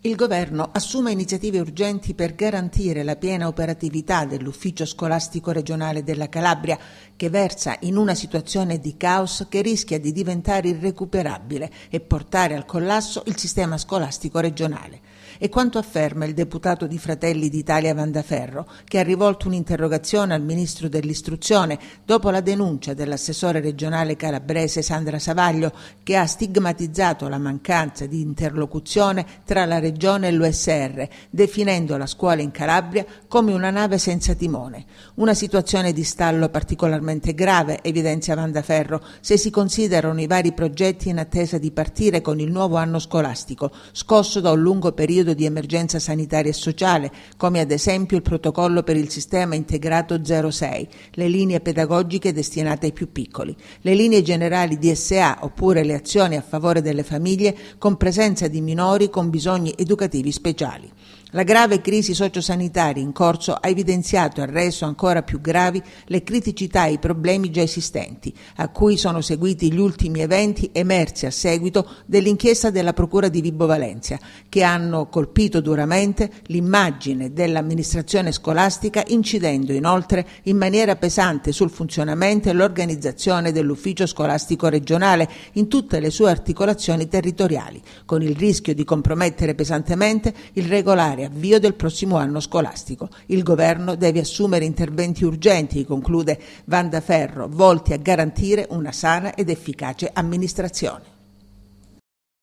Il Governo assume iniziative urgenti per garantire la piena operatività dell'Ufficio scolastico regionale della Calabria, che versa in una situazione di caos che rischia di diventare irrecuperabile e portare al collasso il sistema scolastico regionale. È quanto afferma il deputato di Fratelli d'Italia Vandaferro, che ha rivolto un'interrogazione al ministro dell'Istruzione dopo la denuncia dell'assessore regionale calabrese Sandra Savaglio, che ha stigmatizzato la mancanza di interlocuzione tra la regione Regione e l'USR, definendo la scuola in Calabria come una nave senza timone. Una situazione di stallo particolarmente grave, evidenzia Vandaferro, se si considerano i vari progetti in attesa di partire con il nuovo anno scolastico, scosso da un lungo periodo di emergenza sanitaria e sociale, come ad esempio il protocollo per il sistema integrato 06, le linee pedagogiche destinate ai più piccoli, le linee generali DSA oppure le azioni a favore delle famiglie con presenza di minori con bisogni educativi speciali. La grave crisi sociosanitaria in corso ha evidenziato e reso ancora più gravi le criticità e i problemi già esistenti, a cui sono seguiti gli ultimi eventi emersi a seguito dell'inchiesta della Procura di Vibo Valencia, che hanno colpito duramente l'immagine dell'amministrazione scolastica, incidendo inoltre in maniera pesante sul funzionamento e l'organizzazione dell'ufficio scolastico regionale in tutte le sue articolazioni territoriali, con il rischio di compromettere pesantemente il regolare particolare avvio del prossimo anno scolastico. Il governo deve assumere interventi urgenti, conclude Vanda Ferro, volti a garantire una sana ed efficace amministrazione.